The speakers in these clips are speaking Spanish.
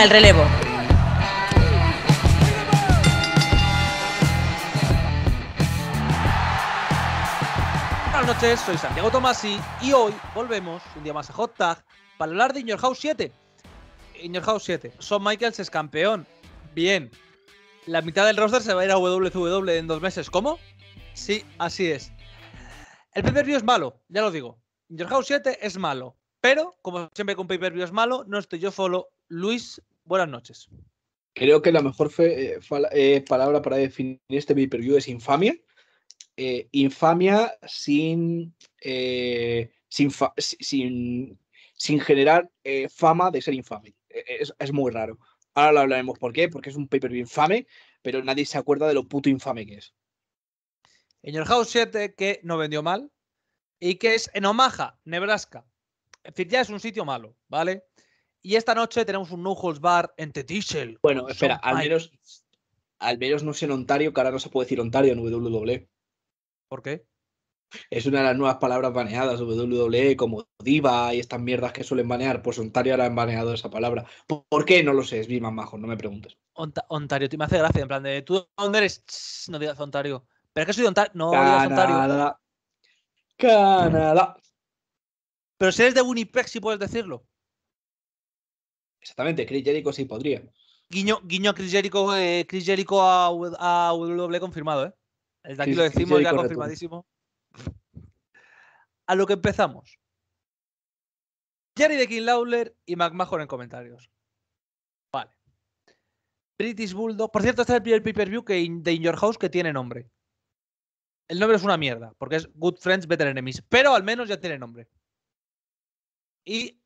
el relevo. Buenas noches, soy Santiago Tomasi y hoy volvemos un día más a Hot Tag para hablar de Innerhouse House 7. Innerhouse House 7. Son Michaels es campeón. Bien. La mitad del roster se va a ir a www e en dos meses. ¿Cómo? Sí, así es. El primer vídeo es malo, ya lo digo. Innerhouse 7 es malo. Pero, como siempre con pay-per-view es malo, no estoy yo solo. Luis, buenas noches. Creo que la mejor eh, eh, palabra para definir este pay-per-view es infamia. Eh, infamia sin, sin, generar fama de ser infame. E, e, es, muy raro. Ahora lo hablaremos por qué, porque es un pay-per-view infame, pero nadie se acuerda de lo puto infame que es. En el House 7 que no vendió mal y que es en Omaha, Nebraska. Es decir, ya es un sitio malo, ¿vale? Y esta noche tenemos un No Holds Bar en Tetishel. Bueno, espera, al menos, al menos no sé en Ontario, que ahora no se puede decir Ontario en WWE. ¿Por qué? Es una de las nuevas palabras baneadas WWE, como diva y estas mierdas que suelen banear. Pues Ontario ahora han baneado esa palabra. ¿Por qué? No lo sé, es bien más majo, no me preguntes. Ontario, te me hace gracia, en plan de, ¿tú dónde eres? no digas Ontario. ¿Pero es que soy de Ontario? No Canadá. digas Ontario. Canadá. Pero si eres de Winnipeg, si puedes decirlo. Exactamente, Chris Jericho sí podría. Guiño, guiño a Chris Jericho, eh, a, confirmado, ¿eh? aquí lo decimos, ya confirmadísimo. A lo que empezamos. Jerry de King Lawler y McMahon en comentarios. Vale. British Bulldog. Por cierto, este es el primer pay-per-view de In Your House que tiene nombre. El nombre es una mierda, porque es Good Friends, Better Enemies. Pero al menos ya tiene nombre. Y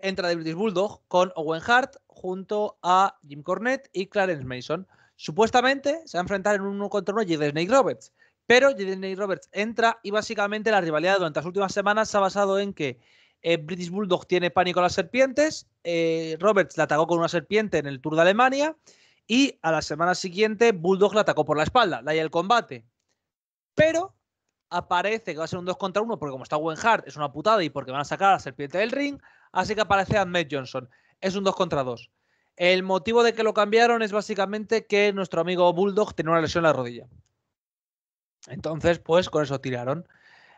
entra de British Bulldog con Owen Hart junto a Jim Cornette y Clarence Mason. Supuestamente se va a enfrentar en uno contra uno Jaden Snake Roberts, pero Jaden Roberts entra y básicamente la rivalidad durante las últimas semanas se ha basado en que eh, British Bulldog tiene pánico a las serpientes, eh, Roberts la atacó con una serpiente en el Tour de Alemania y a la semana siguiente Bulldog la atacó por la espalda, la hay el combate. Pero aparece que va a ser un 2 contra 1 porque como está Hart es una putada y porque van a sacar a la serpiente del ring, así que aparece a Matt Johnson. Es un 2 contra 2. El motivo de que lo cambiaron es básicamente que nuestro amigo Bulldog tenía una lesión en la rodilla. Entonces, pues con eso tiraron.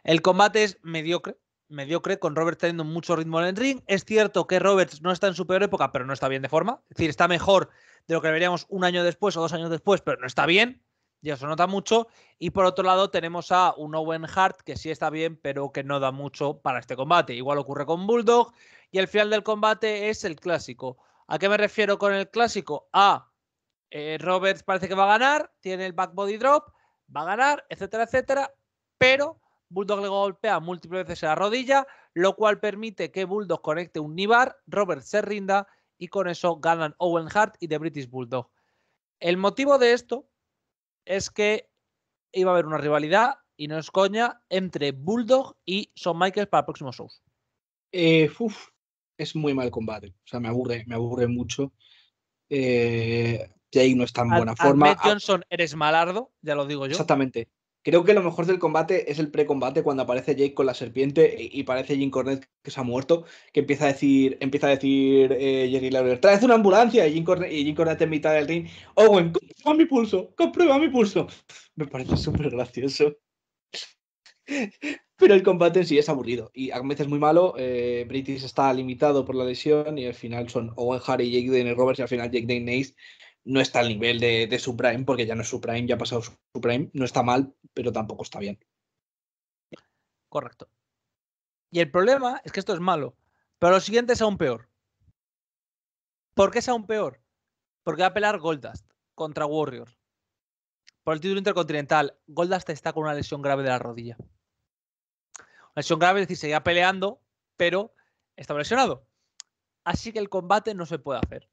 El combate es mediocre, mediocre, con Roberts teniendo mucho ritmo en el ring. Es cierto que Roberts no está en su peor época, pero no está bien de forma. Es decir, está mejor de lo que veríamos un año después o dos años después, pero no está bien. Ya eso nota mucho. Y por otro lado tenemos a un Owen Hart que sí está bien, pero que no da mucho para este combate. Igual ocurre con Bulldog y el final del combate es el clásico. ¿A qué me refiero con el clásico? A eh, Roberts parece que va a ganar, tiene el back body drop, va a ganar, etcétera, etcétera, pero Bulldog le golpea múltiples veces en la rodilla, lo cual permite que Bulldog conecte un Nibar, Roberts se rinda y con eso ganan Owen Hart y The British Bulldog. El motivo de esto es que iba a haber una rivalidad, y no es coña, entre Bulldog y Shawn Michael para próximos shows. Eh, es muy mal combate. O sea, me aburre, me aburre mucho. Eh, Jay no está en buena forma. Matt ah. Johnson, eres malardo, ya lo digo yo. Exactamente. Creo que lo mejor del combate es el precombate cuando aparece Jake con la serpiente y, parece Jim Cornette que se ha muerto, que empieza a decir, empieza a decir eh, Jerry una ambulancia y Jim, Cornette, en mitad del ring, Owen, comprueba mi pulso, comprueba mi pulso. Me parece súper gracioso. Pero el combate en sí es aburrido y a veces muy malo. Eh, British está limitado por la lesión y al final son Owen Hart y Jake Dane Roberts y al final Jake Dane Nace no está al nivel de, de porque ya no es Supreme, ya ha pasado Supreme, no está mal, pero tampoco está bien. Correcto. Y el problema es que esto es malo, pero lo siguiente es aún peor. ¿Por qué es aún peor? Porque va a pelear Goldust contra Warrior. Por el título intercontinental, Goldust está con una lesión grave de la rodilla. Una lesión grave, es decir, seguía peleando, pero está lesionado. Así que el combate no se puede hacer.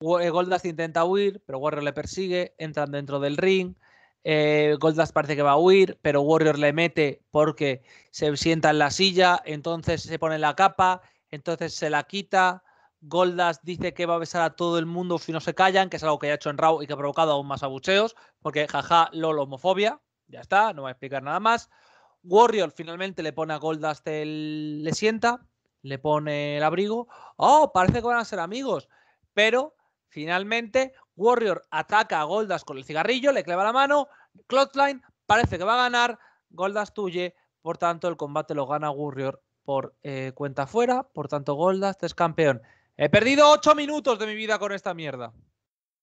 Eh, Goldust intenta huir, pero Warrior le persigue, entran dentro del ring. Eh, Goldust parece que va a huir, pero Warrior le mete porque se sienta en la silla, entonces se pone la capa, entonces se la quita. Goldas dice que va a besar a todo el mundo si no se callan, que es algo que ha hecho en Raw y que ha provocado aún más abucheos, porque jaja, lol, homofobia, ya está, no va a explicar nada más. Warrior finalmente le pone a Goldas, el... le sienta, le pone el abrigo, oh, parece que van a ser amigos, pero Finalmente, Warrior ataca a Goldas con el cigarrillo, le clava la mano. Clothline parece que va a ganar. Goldas tuye. Por tanto, el combate lo gana Warrior por eh, cuenta fuera. Por tanto, Goldas es campeón. He perdido ocho minutos de mi vida con esta mierda.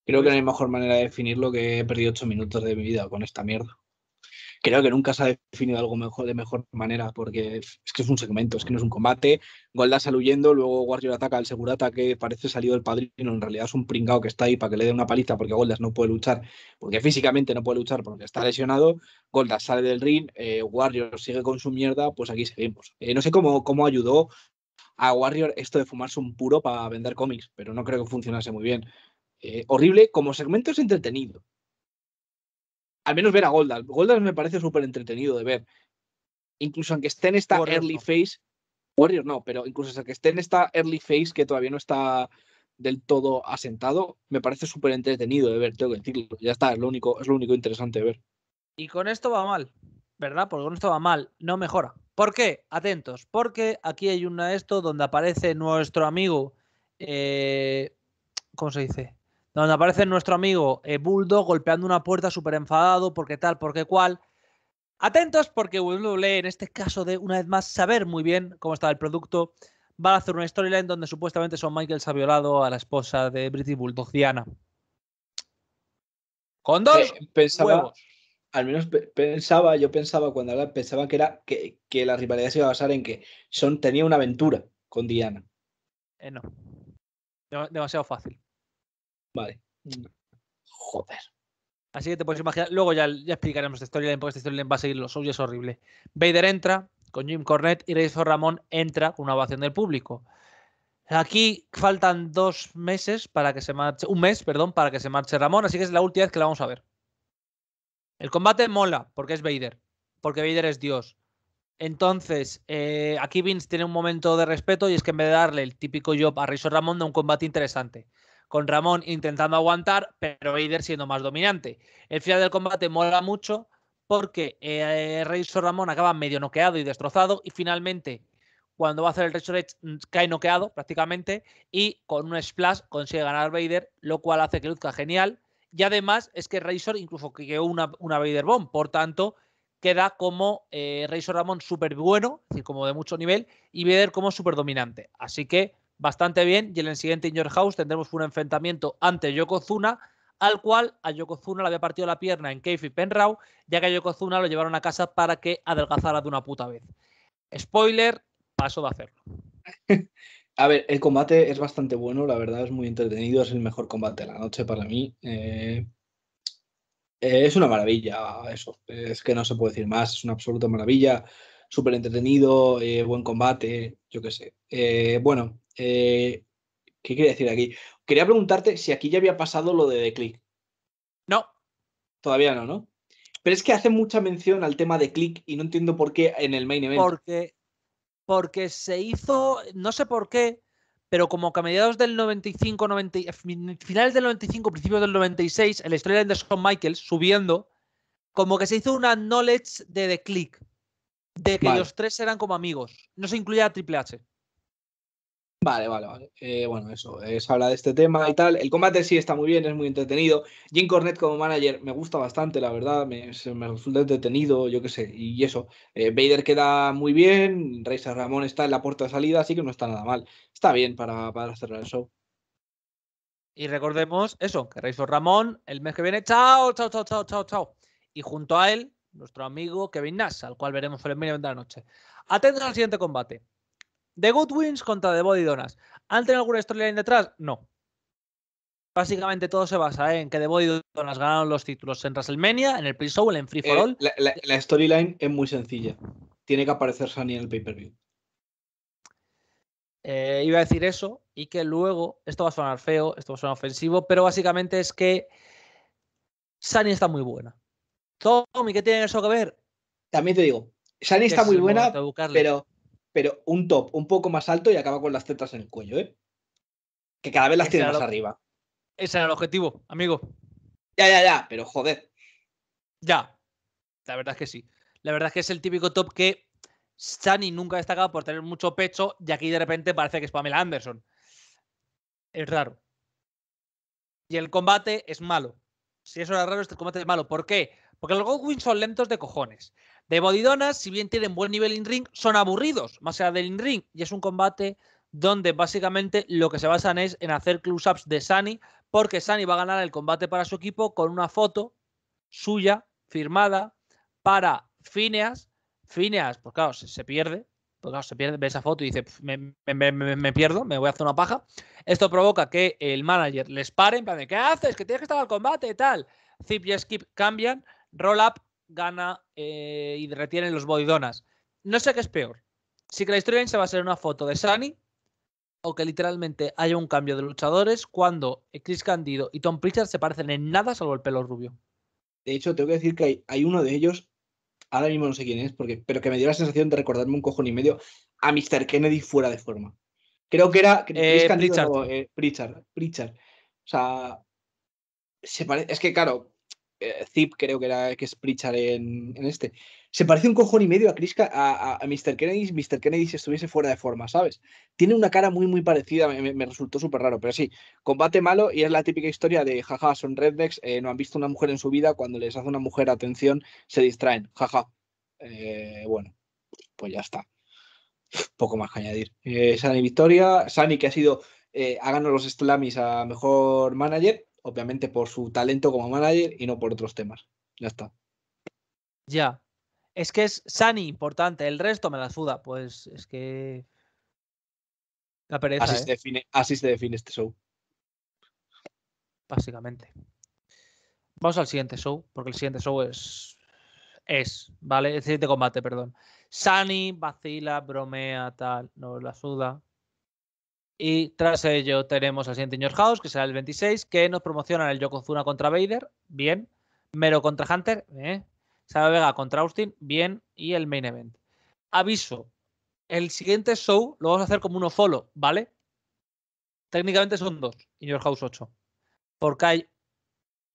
Creo que no pues hay mejor manera de definirlo que he perdido ocho minutos de mi vida con esta mierda creo que nunca se ha definido algo mejor, de mejor manera, porque es que es un segmento, es que no es un combate. Golda sale huyendo, luego Warrior ataca al segurata que parece salido del padrino, en realidad es un pringao que está ahí para que le dé una paliza porque Goldas no puede luchar, porque físicamente no puede luchar porque está lesionado. Goldas sale del ring, eh, Warrior sigue con su mierda, pues aquí seguimos. Eh, no sé cómo, cómo ayudó a Warrior esto de fumarse un puro para vender cómics, pero no creo que funcionase muy bien. Eh, horrible, como segmento es entretenido, al menos ver a Goldal. Goldal me parece súper entretenido de ver. Incluso aunque esté en esta early face. phase, Warrior no, pero incluso aunque esté en esta early phase que todavía no está del todo asentado, me parece súper entretenido de ver, tengo que decirlo. Ya está, es lo único, es lo único interesante de ver. Y con esto va mal, ¿verdad? Porque con esto va mal, no mejora. ¿Por qué? Atentos, porque aquí hay una esto donde aparece nuestro amigo, eh, ¿cómo se dice? donde aparece nuestro amigo eh, golpeando una puerta súper enfadado porque tal, porque cual. Atentos porque WWE, en este caso de una vez más saber muy bien cómo está el producto, va a hacer una storyline donde supuestamente Son Michaels ha violado a la esposa de British Bulldog, Diana. Con dos pensaba, Al menos pensaba, yo pensaba cuando hablaba, pensaba que, era, que, la rivalidad se iba a basar en que Son tenía una aventura con Diana. Eh, no. Demasiado fácil. Vale. Mm. Joder. Así que te puedes imaginar. Luego ya, ya explicaremos esta historia porque esta historia va a seguir los suyos, es horrible. Vader entra con Jim Cornette y Razor Ramón entra con una ovación del público. Aquí faltan dos meses para que se marche, un mes, perdón, para que se marche Ramón, así que es la última vez que la vamos a ver. El combate mola, porque es Vader, porque Vader es Dios. Entonces, eh, aquí Vince tiene un momento de respeto y es que en vez de darle el típico job a Razor Ramón, da un combate interesante con Ramón intentando aguantar, pero Vader siendo más dominante. El final del combate mola mucho porque eh, Razor Ramón acaba medio noqueado y destrozado y finalmente cuando va a hacer el Razor Edge mm, cae noqueado prácticamente y con un splash consigue ganar Vader, lo cual hace que luzca genial. Y además es que Razor incluso creó una, una Vader Bomb, por tanto queda como eh, Razor Ramón súper bueno, es decir, como de mucho nivel, y Vader como súper dominante. Así que bastante bien y en el siguiente In Your House tendremos un enfrentamiento ante Yokozuna, al cual a Yokozuna le había partido la pierna en Keifi y ya que a Yokozuna lo llevaron a casa para que adelgazara de una puta vez. Spoiler, paso de hacerlo. A ver, el combate es bastante bueno, la verdad es muy entretenido, es el mejor combate de la noche para mí. Eh, eh, es una maravilla, eso, es que no se puede decir más, es una absoluta maravilla súper entretenido, eh, buen combate, yo qué sé. bueno, eh, ¿Qué quería decir aquí? Quería preguntarte si aquí ya había pasado lo de The Click. No. Todavía no, ¿no? Pero es que hace mucha mención al tema de Click y no entiendo por qué en el main event. Porque, porque se hizo, no sé por qué, pero como que a mediados del 95, 90, eh, finales del 95, principios del 96, el storyline de Shawn Michaels subiendo, como que se hizo una knowledge de The Click, de que los tres eran como amigos. No se incluía a Triple H. Vale, vale, vale. Eh, bueno, eso, es habla de este tema y tal. El combate sí está muy bien, es muy entretenido. Jim Cornet como manager me gusta bastante, la verdad, me, resulta entretenido, yo qué sé, y eso. Eh, Vader queda muy bien, Razor Ramón está en la puerta de salida, así que no está nada mal. Está bien para, cerrar el show. Y recordemos eso, que Razor Ramón el mes que viene, chao, chao, chao, chao, chao, chao. Y junto a él, nuestro amigo Kevin Nash, al cual veremos el de la noche. Atentos al siguiente combate. The Good Wins contra The Body Donuts. ¿Han tenido alguna storyline detrás? No. Básicamente todo se basa en que The Body Donuts ganaron los títulos en WrestleMania, en el pre-show, en Free For eh, All. La, storyline es muy sencilla. Tiene que aparecer Sunny en el pay-per-view. Eh, iba a decir eso y que luego, esto va a sonar feo, esto va a sonar ofensivo, pero básicamente es que Sunny está muy buena. Tommy, ¿qué tiene eso que ver? También te digo, Sunny está muy buena, pero pero un top un poco más alto y acaba con las tetas en el cuello, ¿eh? Que cada vez las tiene más arriba. Ese era el objetivo, amigo. Ya, ya, ya, pero joder. Ya, la verdad es que sí. La verdad es que es el típico top que Shani nunca ha destacado por tener mucho pecho y aquí de repente parece que es Pamela Anderson. Es raro. Y el combate es malo. Si eso era raro, este combate es malo. ¿Por qué? Porque los Godwin son lentos de cojones. De Bodidonas, si bien tienen buen nivel in-ring, son aburridos, más allá del in-ring, y es un combate donde básicamente lo que se basan es en hacer close-ups de Sani, porque Sani va a ganar el combate para su equipo con una foto suya, firmada, para Phineas. Phineas, por pues claro, se, pierde, pues claro, se pierde, ve esa foto y dice, me, pierdo, me voy a hacer una paja. Esto provoca que el manager les pare, en de, ¿qué haces? Que tienes que estar al combate y tal. Zip y Skip cambian, Roll Up gana eh, y retiene los boidonas. No sé qué es peor. Si que la historia se va a ser una foto de Sunny o que literalmente haya un cambio de luchadores cuando Chris Candido y Tom Pritchard se parecen en nada salvo el pelo rubio. De hecho, tengo que decir que hay, uno de ellos, ahora mismo no sé quién es, porque, pero que me dio la sensación de recordarme un cojón y medio a Mr. Kennedy fuera de forma. Creo que era eh, Chris Candido, Pritchard. Eh, Pritchard, Pritchard. O sea, se es que claro, eh, Zip, creo que era que es Pritchard en, este. Se parece un cojón y medio a Chris, a, a, Mr. Kennedy, Mr. Kennedy si estuviese fuera de forma, ¿sabes? Tiene una cara muy, muy parecida, me, resultó súper raro, pero sí, combate malo y es la típica historia de jaja, son rednecks, eh, no han visto una mujer en su vida, cuando les hace una mujer atención se distraen, jaja. Eh, bueno, pues ya está. Poco más que añadir. Sani Victoria, Sani que ha sido, eh, los Slammies a mejor manager obviamente por su talento como manager y no por otros temas. Ya está. Ya. Es que es Sani e importante, el resto me la suda. Pues es que. La pereza. Así, ¿eh? se, define, así se define este show. Básicamente. Vamos al siguiente show, porque el siguiente show es. Es, ¿vale? El siguiente combate, perdón. Sani vacila, bromea, tal, no la suda. Y tras ello tenemos al siguiente New House, que será el 26, que nos promocionan el Yokozuna contra Vader, bien. Mero contra Hunter, ¿eh? Vega contra Austin, bien. Y el Main Event. Aviso, el siguiente show lo vamos a hacer como uno solo, ¿vale? Técnicamente son dos, y House 8. Porque hay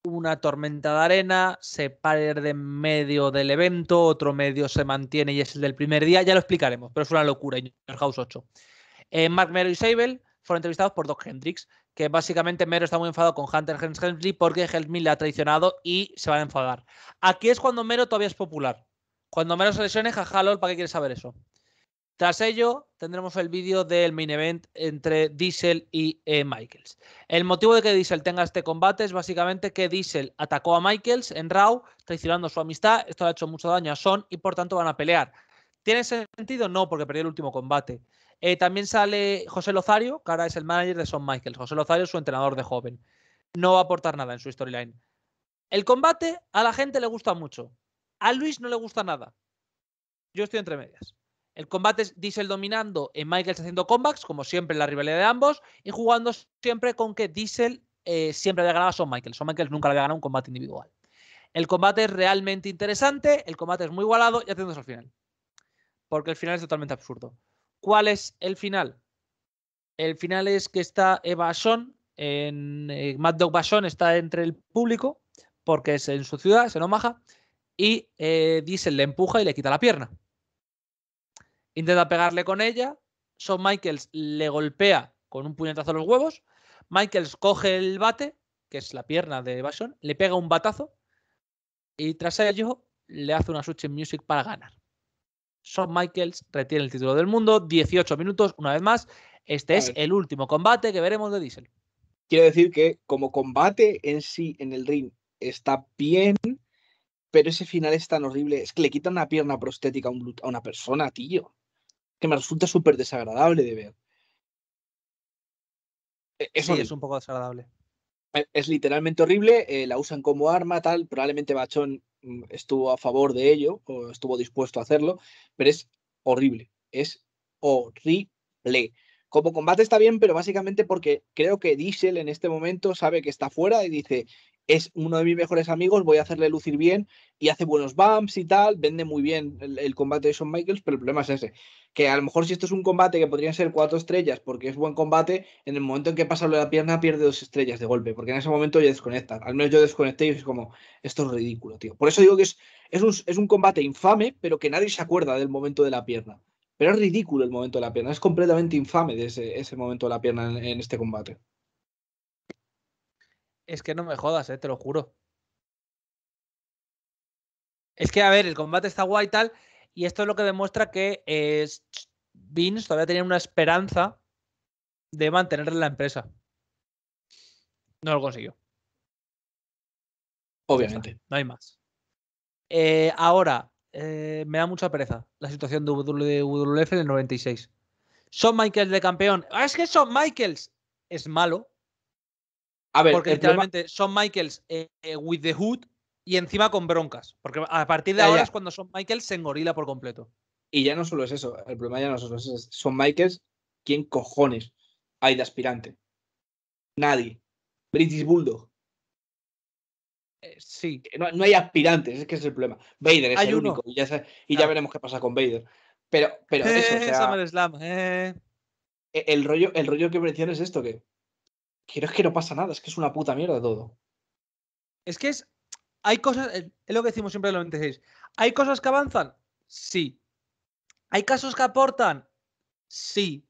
una tormenta de arena, se pierde en medio del evento, otro medio se mantiene y es el del primer día, ya lo explicaremos, pero es una locura, New House 8. Eh, Mark Mero y Sable fueron entrevistados por Doc Hendrix que básicamente Mero está muy enfadado con Hunter Hensley porque Hensley le ha traicionado y se van a enfadar. Aquí es cuando Mero todavía es popular. Cuando Mero se lesione, jajalol, ¿para qué quieres saber eso? Tras ello, tendremos el vídeo del main event entre Diesel y eh, Michaels. El motivo de que Diesel tenga este combate es básicamente que Diesel atacó a Michaels en Raw, traicionando su amistad. Esto le ha hecho mucho daño a Son y por tanto van a pelear. ¿Tiene sentido? No, porque perdió el último combate. Eh, también sale José Lozario, que ahora es el manager de Son Michael. José Lozario es su entrenador de joven. No va a aportar nada en su storyline. El combate a la gente le gusta mucho. A Luis no le gusta nada. Yo estoy entre medias. El combate es Diesel dominando y Michaels haciendo comebacks, como siempre, en la rivalidad de ambos, y jugando siempre con que Diesel eh, siempre le ganado a Son Michael. Son Michaels nunca le ha ganado un combate individual. El combate es realmente interesante, el combate es muy igualado y atentos al final. Porque el final es totalmente absurdo. ¿Cuál es el final? El final es que está Eva Son, en, eh, Mad Dog Bashon está entre el público, porque es en su ciudad, se en Omaha, y eh, Diesel le empuja y le quita la pierna. Intenta pegarle con ella, Shawn Michaels le golpea con un puñetazo a los huevos, Michaels coge el bate, que es la pierna de Bashon, le pega un batazo y tras ello le hace una switch music para ganar. Shawn Michaels retiene el título del mundo. 18 minutos, una vez más. Este es el último combate que veremos de Diesel. Quiero decir que como combate en sí, en el ring, está bien, pero ese final es tan horrible. Es que le quitan una pierna prostética a, una persona, tío. Que me resulta súper desagradable de ver. E, eso es un poco desagradable. E, es literalmente horrible, eh, la usan como arma, tal. Probablemente Bachón Mm, estuvo a favor de ello o estuvo dispuesto a hacerlo, pero es horrible, es horrible. Como combate está bien, pero básicamente porque creo que Diesel en este momento sabe que está fuera y dice, es uno de mis mejores amigos, voy a hacerle lucir bien y hace buenos bumps y tal, vende muy bien el, combate de Shawn Michaels, pero el problema es ese, que a lo mejor si esto es un combate que podrían ser cuatro estrellas porque es buen combate, en el momento en que pasa lo de la pierna pierde dos estrellas de golpe, porque en ese momento ya desconecta. al menos yo desconecté y es como, esto es ridículo, tío. Por eso digo que es, es, un, combate infame, pero que nadie se acuerda del momento de la pierna. Pero es ridículo el momento de la pierna, es completamente infame ese, momento de la pierna en este combate es que no me jodas, eh, te lo juro. Es que, a ver, el combate está guay y tal, y esto es lo que demuestra que eh, Vince todavía tenía una esperanza de mantener la empresa. No lo consiguió. Obviamente. No hay más. Eh, ahora, eh, me da mucha pereza la situación de WWF en el 96. Son Michaels de campeón. Ah, es que Son Michaels es malo. A porque literalmente son Michaels eh, eh, with the hood y encima con broncas. Porque a partir de ahora es cuando son Michaels se gorila por completo. Y ya no solo es eso, el problema ya no solo es eso. Son Michaels, ¿quién cojones hay de aspirante? Nadie. British Bulldog. Eh, sí. No, hay aspirantes, es que es el problema. Vader es el único. Y, ya, veremos qué pasa con Vader. Pero, pero eso. sea, e, el, rollo, el rollo que mencionas es esto: que pero es que no pasa nada, es que es una puta mierda todo. Es que es. Hay cosas. Eh, es lo que decimos siempre en el 96. ¿Hay cosas que avanzan? Sí. ¿Hay casos que aportan? Sí.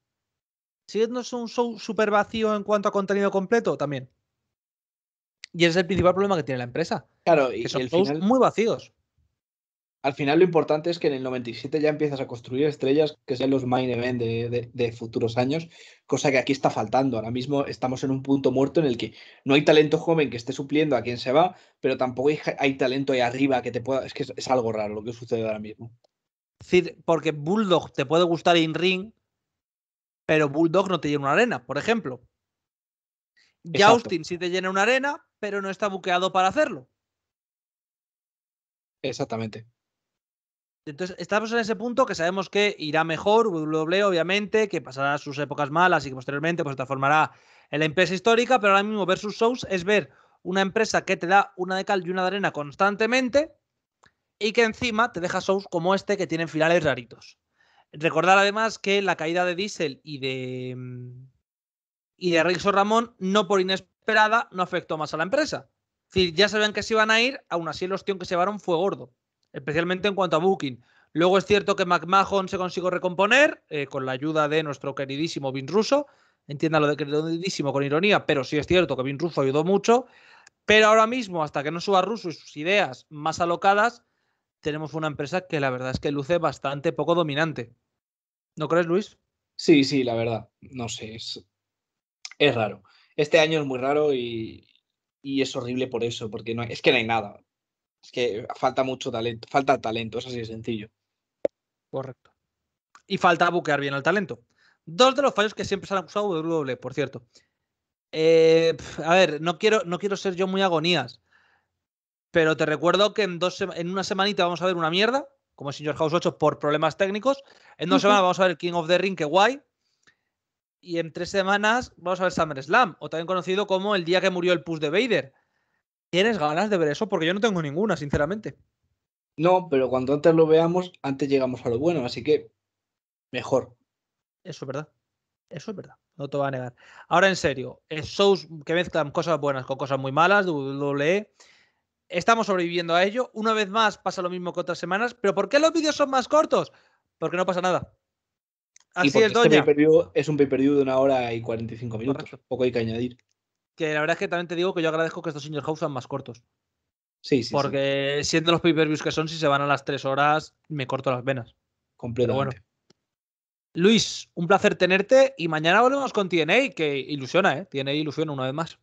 es un show súper vacío en cuanto a contenido completo? También. Y ese es el principal problema que tiene la empresa. Claro, y son shows muy vacíos al final lo importante es que en el 97 ya empiezas a construir estrellas que sean los main event de, futuros años, cosa que aquí está faltando. Ahora mismo estamos en un punto muerto en el que no hay talento joven que esté supliendo a quien se va, pero tampoco hay, talento ahí arriba que te pueda... Es que es, algo raro lo que sucede ahora mismo. porque Bulldog te puede gustar in ring, pero Bulldog no te llena una arena, por ejemplo. Y sí te llena una arena, pero no está buqueado para hacerlo. Exactamente. Entonces, estamos en ese punto que sabemos que irá mejor, W obviamente, que pasará sus épocas malas y que posteriormente pues, se transformará en la empresa histórica, pero ahora mismo ver sus shows es ver una empresa que te da una de cal y una de arena constantemente y que encima te deja shows como este que tienen finales raritos. Recordar además que la caída de Diesel y de mm, y de Ramón no por inesperada no afectó más a la empresa. Es decir, ya sabían que se iban a ir, aún así el hostión que llevaron fue gordo especialmente en cuanto a Booking. Luego es cierto que McMahon se consiguió recomponer eh, con la ayuda de nuestro queridísimo Vin Russo. Entienda lo de queridísimo con ironía, pero sí es cierto que Vin Russo ayudó mucho. Pero ahora mismo, hasta que no suba Russo y sus ideas más alocadas, tenemos una empresa que la verdad es que luce bastante poco dominante. ¿No crees, Luis? Sí, sí, la verdad. No sé, es, raro. Este año es muy raro y, es horrible por eso, porque no es que no hay nada. Es que falta mucho talento, falta talento, es así de sencillo. Correcto. Y falta buquear bien el talento. Dos de los fallos que siempre se han acusado de W, e, por cierto. Eh, a ver, no quiero, no quiero ser yo muy agonías, pero te recuerdo que en, dos, en una semanita vamos a ver una mierda, como el señor House 8 por problemas técnicos. En dos semanas vamos a ver King of the Ring, que guay. Y en tres semanas vamos a ver SummerSlam, o también conocido como el día que murió el push de Vader. ¿Tienes ganas de ver eso? Porque yo no tengo ninguna, sinceramente. No, pero cuando antes lo veamos, antes llegamos a lo bueno, así que mejor. Eso es verdad. Eso es verdad. No te voy a negar. Ahora en serio, eh, shows que mezclan cosas buenas con cosas muy malas, WWE. Estamos sobreviviendo a ello. Una vez más pasa lo mismo que otras semanas, pero ¿por qué los vídeos son más cortos? Porque no pasa nada. Así es, este doña. es un pay-per-view de una hora y 45 minutos. Poco hay que añadir que la verdad es que también te digo que yo agradezco que estos señor House sean más cortos. Sí, sí. Porque siendo los pay-per-views que son, si se van a las tres horas, me corto las venas. Completamente. Luis, un placer tenerte y mañana volvemos con TNA, que ilusiona, ¿eh? TNA ilusiona una vez más.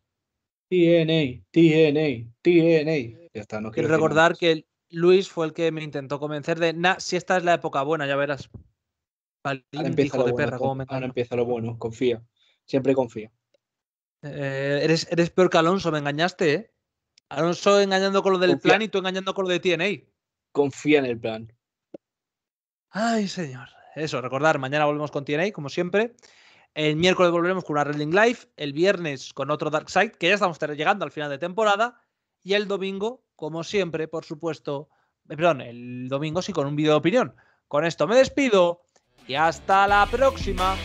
TNA, TNA, TNA. Ya está, no quiero recordar que Luis fue el que me intentó convencer de, nah, si esta es la época buena, ya verás. empieza, ahora empieza lo bueno, confía. Siempre confía. Eh, eres, eres peor que Alonso, me engañaste, ¿eh? Alonso engañando con lo del plan y tú engañando con lo de TNA. Confía en el plan. Ay, señor. Eso, recordar, mañana volvemos con TNA, como siempre. El miércoles volveremos con una Wrestling Live. El viernes con otro Dark Side, que ya estamos llegando al final de temporada. Y el domingo, como siempre, por supuesto. Eh, perdón, el domingo sí, con un vídeo de opinión. Con esto me despido y hasta la próxima.